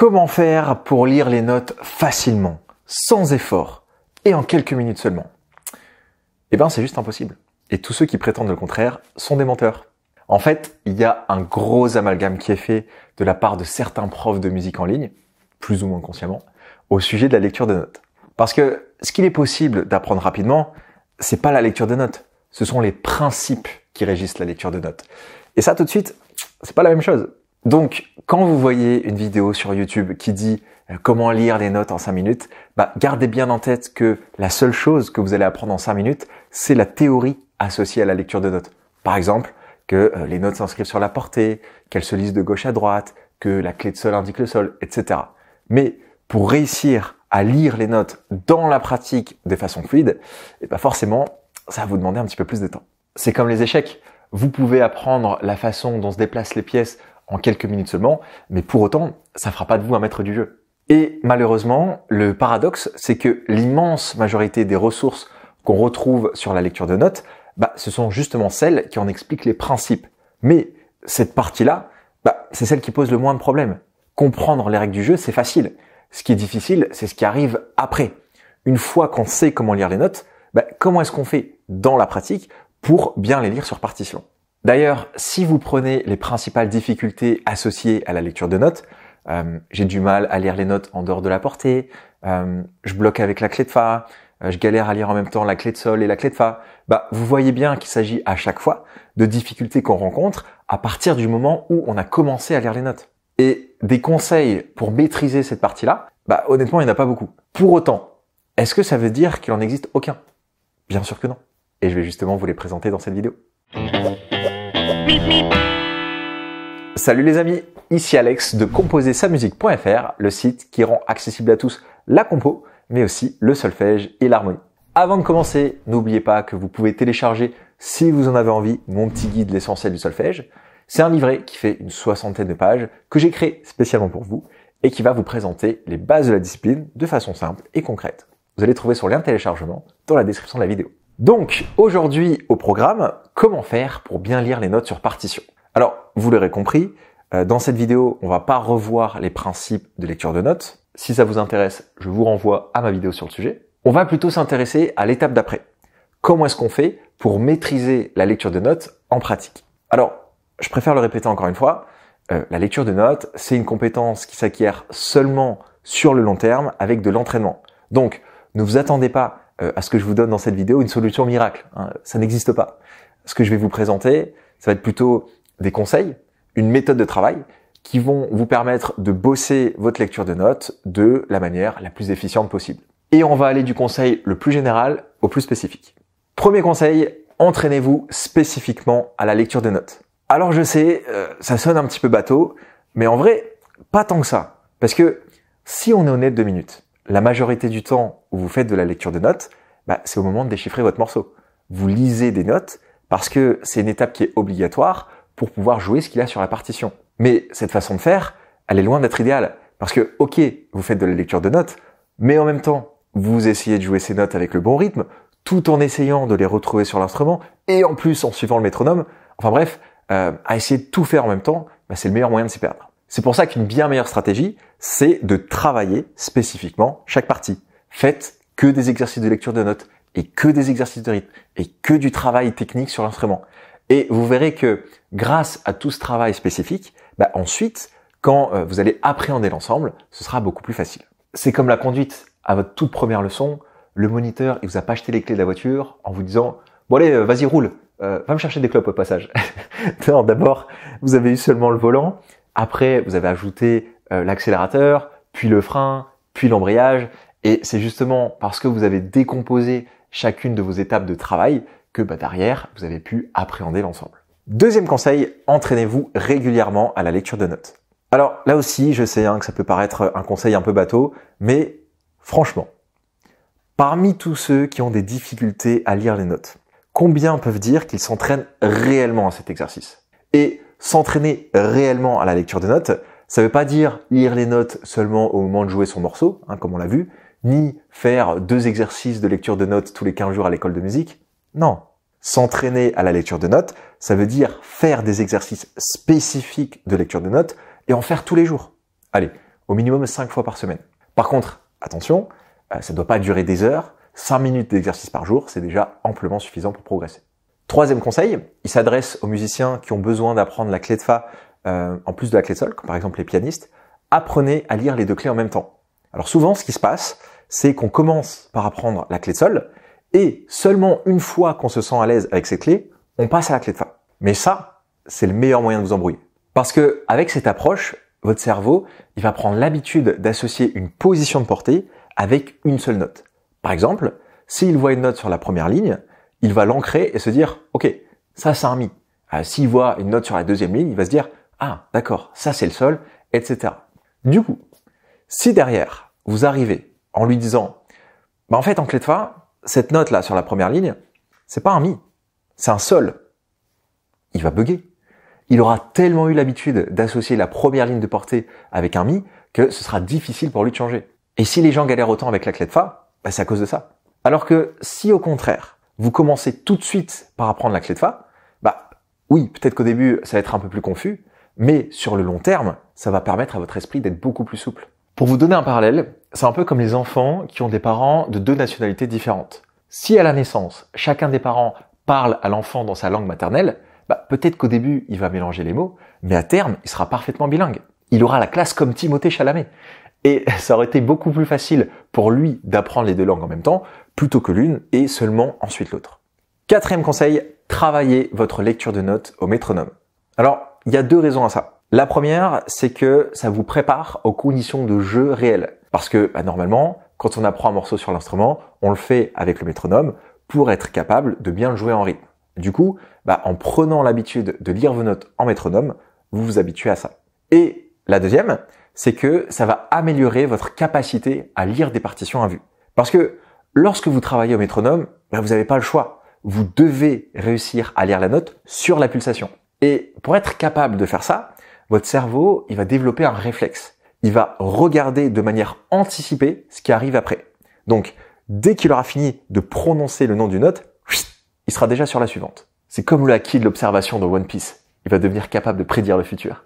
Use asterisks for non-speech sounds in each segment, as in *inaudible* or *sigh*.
Comment faire pour lire les notes facilement, sans effort et en quelques minutes seulement Eh bien, c'est juste impossible. Et tous ceux qui prétendent le contraire sont des menteurs. En fait, il y a un gros amalgame qui est fait de la part de certains profs de musique en ligne, plus ou moins consciemment, au sujet de la lecture de notes. Parce que ce qu'il est possible d'apprendre rapidement, c'est pas la lecture de notes, ce sont les principes qui régissent la lecture de notes. Et ça, tout de suite, c'est pas la même chose. Donc, quand vous voyez une vidéo sur YouTube qui dit euh, comment lire les notes en 5 minutes, bah, gardez bien en tête que la seule chose que vous allez apprendre en 5 minutes, c'est la théorie associée à la lecture de notes. Par exemple, que euh, les notes s'inscrivent sur la portée, qu'elles se lisent de gauche à droite, que la clé de sol indique le sol, etc. Mais pour réussir à lire les notes dans la pratique de façon fluide, eh ben, forcément, ça va vous demander un petit peu plus de temps. C'est comme les échecs. Vous pouvez apprendre la façon dont se déplacent les pièces en quelques minutes seulement, mais pour autant, ça fera pas de vous un maître du jeu. Et malheureusement, le paradoxe, c'est que l'immense majorité des ressources qu'on retrouve sur la lecture de notes, bah, ce sont justement celles qui en expliquent les principes. Mais cette partie-là, bah, c'est celle qui pose le moins de problèmes. Comprendre les règles du jeu, c'est facile. Ce qui est difficile, c'est ce qui arrive après. Une fois qu'on sait comment lire les notes, bah, comment est-ce qu'on fait dans la pratique pour bien les lire sur partition D'ailleurs, si vous prenez les principales difficultés associées à la lecture de notes, euh, j'ai du mal à lire les notes en dehors de la portée, euh, je bloque avec la clé de fa, euh, je galère à lire en même temps la clé de sol et la clé de fa, bah, vous voyez bien qu'il s'agit à chaque fois de difficultés qu'on rencontre à partir du moment où on a commencé à lire les notes. Et des conseils pour maîtriser cette partie-là, bah, honnêtement, il n'y en a pas beaucoup. Pour autant, est-ce que ça veut dire qu'il en existe aucun Bien sûr que non. Et je vais justement vous les présenter dans cette vidéo. Salut les amis, ici Alex de composer-sa-musique.fr, le site qui rend accessible à tous la compo, mais aussi le solfège et l'harmonie. Avant de commencer, n'oubliez pas que vous pouvez télécharger, si vous en avez envie, mon petit guide L'essentiel du solfège. C'est un livret qui fait une soixantaine de pages que j'ai créé spécialement pour vous et qui va vous présenter les bases de la discipline de façon simple et concrète. Vous allez trouver son lien de téléchargement dans la description de la vidéo. Donc aujourd'hui au programme, comment faire pour bien lire les notes sur partition Alors vous l'aurez compris, euh, dans cette vidéo on ne va pas revoir les principes de lecture de notes. Si ça vous intéresse, je vous renvoie à ma vidéo sur le sujet. On va plutôt s'intéresser à l'étape d'après. Comment est-ce qu'on fait pour maîtriser la lecture de notes en pratique Alors je préfère le répéter encore une fois, euh, la lecture de notes, c'est une compétence qui s'acquiert seulement sur le long terme avec de l'entraînement. Donc, ne vous attendez pas euh, à ce que je vous donne dans cette vidéo une solution miracle. Hein. ça n'existe pas. Ce que je vais vous présenter, ça va être plutôt des conseils, une méthode de travail qui vont vous permettre de bosser votre lecture de notes de la manière la plus efficiente possible. Et on va aller du conseil le plus général au plus spécifique. Premier conseil, entraînez-vous spécifiquement à la lecture de notes. Alors je sais, euh, ça sonne un petit peu bateau, mais en vrai, pas tant que ça. Parce que si on est honnête deux minutes, la majorité du temps où vous faites de la lecture de notes, bah, c'est au moment de déchiffrer votre morceau. Vous lisez des notes parce que c'est une étape qui est obligatoire pour pouvoir jouer ce qu'il y a sur la partition. Mais cette façon de faire, elle est loin d'être idéale. Parce que, ok, vous faites de la lecture de notes, mais en même temps, vous essayez de jouer ces notes avec le bon rythme, tout en essayant de les retrouver sur l'instrument, et en plus en suivant le métronome. Enfin bref, euh, à essayer de tout faire en même temps, bah, c'est le meilleur moyen de s'y perdre. C'est pour ça qu'une bien meilleure stratégie, c'est de travailler spécifiquement chaque partie. Faites que des exercices de lecture de notes et que des exercices de rythme et que du travail technique sur l'instrument. Et vous verrez que grâce à tout ce travail spécifique, bah ensuite, quand euh, vous allez appréhender l'ensemble, ce sera beaucoup plus facile. C'est comme la conduite. À votre toute première leçon, le moniteur, il vous a pas acheté les clés de la voiture en vous disant bon allez, euh, vas-y roule, euh, va me chercher des clopes au passage. *laughs* non, d'abord, vous avez eu seulement le volant. Après, vous avez ajouté euh, l'accélérateur, puis le frein, puis l'embrayage. Et c'est justement parce que vous avez décomposé chacune de vos étapes de travail que bah, derrière, vous avez pu appréhender l'ensemble. Deuxième conseil, entraînez-vous régulièrement à la lecture de notes. Alors là aussi, je sais hein, que ça peut paraître un conseil un peu bateau, mais franchement, parmi tous ceux qui ont des difficultés à lire les notes, combien peuvent dire qu'ils s'entraînent réellement à cet exercice Et s'entraîner réellement à la lecture de notes, ça ne veut pas dire lire les notes seulement au moment de jouer son morceau, hein, comme on l'a vu, ni faire deux exercices de lecture de notes tous les 15 jours à l'école de musique. Non. S'entraîner à la lecture de notes, ça veut dire faire des exercices spécifiques de lecture de notes et en faire tous les jours. Allez, au minimum 5 fois par semaine. Par contre, attention, euh, ça ne doit pas durer des heures. 5 minutes d'exercice par jour, c'est déjà amplement suffisant pour progresser. Troisième conseil, il s'adresse aux musiciens qui ont besoin d'apprendre la clé de fa euh, en plus de la clé de sol, comme par exemple les pianistes, apprenez à lire les deux clés en même temps. Alors souvent, ce qui se passe, c'est qu'on commence par apprendre la clé de sol, et seulement une fois qu'on se sent à l'aise avec ces clés, on passe à la clé de fa. Mais ça, c'est le meilleur moyen de vous embrouiller. Parce que avec cette approche, votre cerveau, il va prendre l'habitude d'associer une position de portée avec une seule note. Par exemple, s'il voit une note sur la première ligne, il va l'ancrer et se dire, OK, ça c'est un mi. Euh, s'il voit une note sur la deuxième ligne, il va se dire, ah d'accord, ça c'est le sol, etc. Du coup, si derrière, vous arrivez en lui disant, bah en fait en clé de fa, cette note là sur la première ligne, c'est pas un mi, c'est un sol. Il va bugger. Il aura tellement eu l'habitude d'associer la première ligne de portée avec un mi que ce sera difficile pour lui de changer. Et si les gens galèrent autant avec la clé de fa, bah, c'est à cause de ça. Alors que si au contraire, vous commencez tout de suite par apprendre la clé de fa, bah oui, peut-être qu'au début ça va être un peu plus confus, mais sur le long terme, ça va permettre à votre esprit d'être beaucoup plus souple. Pour vous donner un parallèle, c'est un peu comme les enfants qui ont des parents de deux nationalités différentes. Si à la naissance, chacun des parents parle à l'enfant dans sa langue maternelle, bah, peut-être qu'au début, il va mélanger les mots, mais à terme, il sera parfaitement bilingue. Il aura la classe comme Timothée Chalamet. Et *laughs* ça aurait été beaucoup plus facile pour lui d'apprendre les deux langues en même temps, plutôt que l'une et seulement ensuite l'autre. Quatrième conseil, travaillez votre lecture de notes au métronome. Alors, il y a deux raisons à ça. La première, c'est que ça vous prépare aux conditions de jeu réelles. Parce que bah, normalement, quand on apprend un morceau sur l'instrument, on le fait avec le métronome pour être capable de bien le jouer en rythme. Du coup, bah, en prenant l'habitude de lire vos notes en métronome, vous vous habituez à ça. Et la deuxième, c'est que ça va améliorer votre capacité à lire des partitions à vue. Parce que lorsque vous travaillez au métronome, bah, vous n'avez pas le choix. Vous devez réussir à lire la note sur la pulsation. Et pour être capable de faire ça, votre cerveau, il va développer un réflexe. Il va regarder de manière anticipée ce qui arrive après. Donc, dès qu'il aura fini de prononcer le nom d'une note, il sera déjà sur la suivante. C'est comme le acquis de l'observation de One Piece. Il va devenir capable de prédire le futur.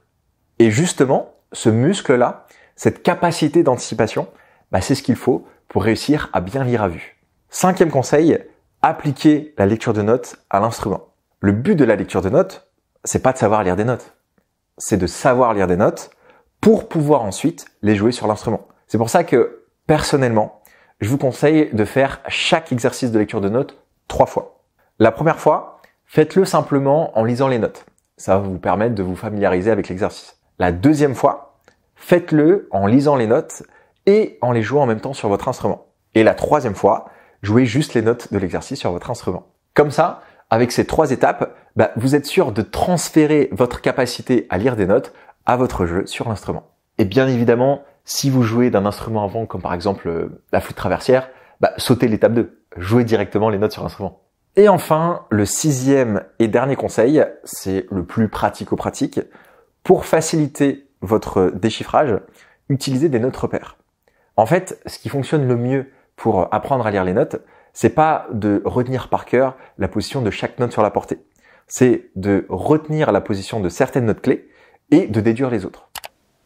Et justement, ce muscle-là, cette capacité d'anticipation, bah c'est ce qu'il faut pour réussir à bien lire à vue. Cinquième conseil, appliquer la lecture de notes à l'instrument. Le but de la lecture de notes, c'est pas de savoir lire des notes. C'est de savoir lire des notes pour pouvoir ensuite les jouer sur l'instrument. C'est pour ça que, personnellement, je vous conseille de faire chaque exercice de lecture de notes trois fois. La première fois, faites-le simplement en lisant les notes. Ça va vous permettre de vous familiariser avec l'exercice. La deuxième fois, faites-le en lisant les notes et en les jouant en même temps sur votre instrument. Et la troisième fois, jouez juste les notes de l'exercice sur votre instrument. Comme ça, avec ces trois étapes, bah, vous êtes sûr de transférer votre capacité à lire des notes à votre jeu sur l'instrument. Et bien évidemment, si vous jouez d'un instrument avant, comme par exemple euh, la flûte traversière, bah, sautez l'étape 2, jouez directement les notes sur l'instrument. Et enfin, le sixième et dernier conseil, c'est le plus pratico-pratique, pour faciliter votre déchiffrage, utilisez des notes repères. En fait, ce qui fonctionne le mieux pour apprendre à lire les notes, c'est pas de retenir par cœur la position de chaque note sur la portée. C'est de retenir la position de certaines notes clés et de déduire les autres.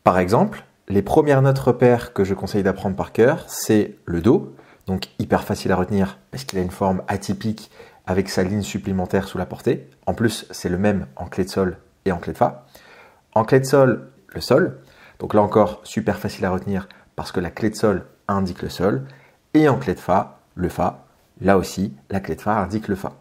Par exemple, les premières notes repères que je conseille d'apprendre par cœur, c'est le Do, donc hyper facile à retenir parce qu'il a une forme atypique avec sa ligne supplémentaire sous la portée. En plus, c'est le même en clé de sol et en clé de fa. En clé de sol, le sol. Donc là encore, super facile à retenir parce que la clé de sol indique le sol. Et en clé de fa, le fa Là aussi, la clé de phare indique le fa. Et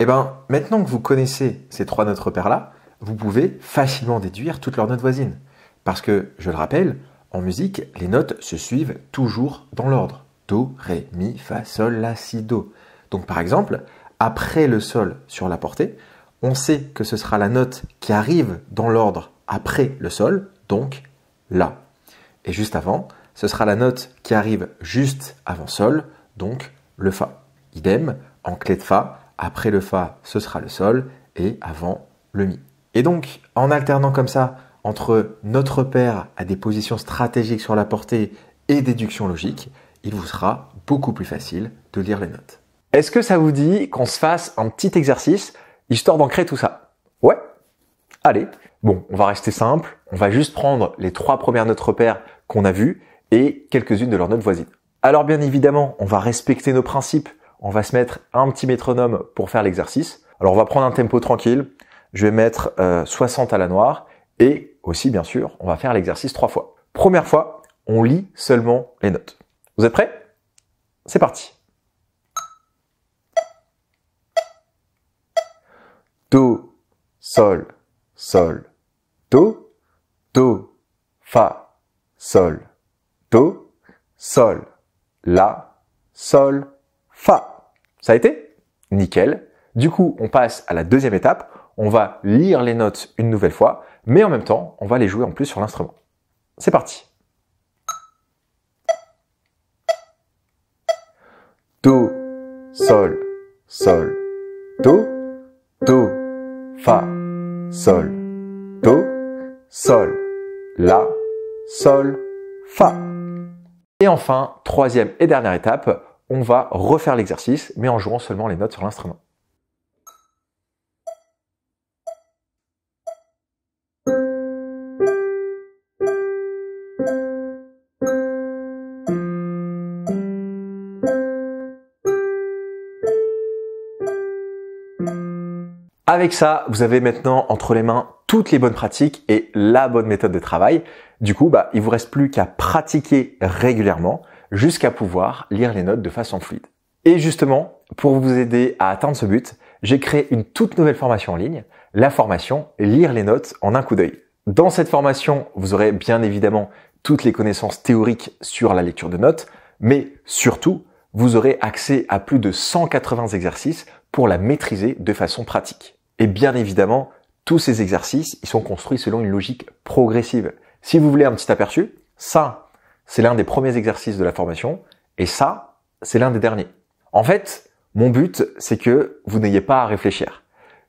eh bien, maintenant que vous connaissez ces trois notes repères-là, vous pouvez facilement déduire toutes leurs notes voisines. Parce que, je le rappelle, en musique, les notes se suivent toujours dans l'ordre. Do, Ré, Mi, Fa, Sol, La, Si, Do. Donc par exemple, après le Sol sur la portée, on sait que ce sera la note qui arrive dans l'ordre après le Sol, donc La. Et juste avant, ce sera la note qui arrive juste avant Sol, donc le Fa. Idem, en clé de Fa, après le Fa, ce sera le Sol, et avant le Mi. Et donc, en alternant comme ça entre notre repère à des positions stratégiques sur la portée et déduction logique, il vous sera beaucoup plus facile de lire les notes. Est-ce que ça vous dit qu'on se fasse un petit exercice, histoire d'ancrer tout ça Ouais Allez, bon, on va rester simple, on va juste prendre les trois premières notes repères qu'on a vues et quelques-unes de leurs notes voisines. Alors bien évidemment, on va respecter nos principes. On va se mettre un petit métronome pour faire l'exercice. Alors on va prendre un tempo tranquille. Je vais mettre 60 euh, à la noire. Et aussi, bien sûr, on va faire l'exercice trois fois. Première fois, on lit seulement les notes. Vous êtes prêts C'est parti. Do, sol, sol, do, do, fa, sol, do, sol la, sol, fa. Ça a été Nickel. Du coup, on passe à la deuxième étape. On va lire les notes une nouvelle fois, mais en même temps, on va les jouer en plus sur l'instrument. C'est parti. Do, sol, sol, do, do, fa, sol, do, sol, la, sol, fa. Et enfin, troisième et dernière étape, on va refaire l'exercice, mais en jouant seulement les notes sur l'instrument. Avec ça, vous avez maintenant entre les mains toutes les bonnes pratiques et la bonne méthode de travail. Du coup, bah, il vous reste plus qu'à pratiquer régulièrement jusqu'à pouvoir lire les notes de façon fluide. Et justement, pour vous aider à atteindre ce but, j'ai créé une toute nouvelle formation en ligne, la formation Lire les notes en un coup d'œil. Dans cette formation, vous aurez bien évidemment toutes les connaissances théoriques sur la lecture de notes, mais surtout, vous aurez accès à plus de 180 exercices pour la maîtriser de façon pratique. Et bien évidemment, tous ces exercices, ils sont construits selon une logique progressive. Si vous voulez un petit aperçu, ça, c'est l'un des premiers exercices de la formation, et ça, c'est l'un des derniers. En fait, mon but, c'est que vous n'ayez pas à réfléchir.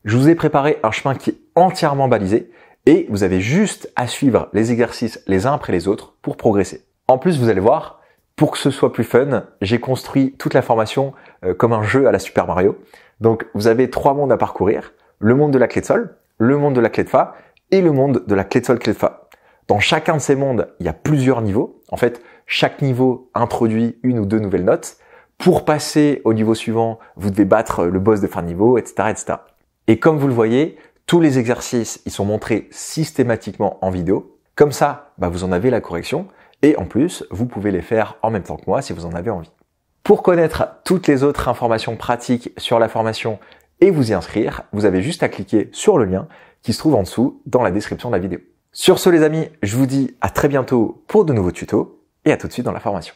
Je vous ai préparé un chemin qui est entièrement balisé, et vous avez juste à suivre les exercices les uns après les autres pour progresser. En plus, vous allez voir, pour que ce soit plus fun, j'ai construit toute la formation euh, comme un jeu à la Super Mario. Donc, vous avez trois mondes à parcourir. Le monde de la clé de sol, le monde de la clé de fa et le monde de la clé de sol clé de fa. Dans chacun de ces mondes, il y a plusieurs niveaux. En fait, chaque niveau introduit une ou deux nouvelles notes. Pour passer au niveau suivant, vous devez battre le boss de fin de niveau, etc., etc. Et comme vous le voyez, tous les exercices, ils sont montrés systématiquement en vidéo. Comme ça, bah, vous en avez la correction. Et en plus, vous pouvez les faire en même temps que moi si vous en avez envie. Pour connaître toutes les autres informations pratiques sur la formation et vous y inscrire, vous avez juste à cliquer sur le lien qui se trouve en dessous dans la description de la vidéo. Sur ce les amis, je vous dis à très bientôt pour de nouveaux tutos et à tout de suite dans la formation.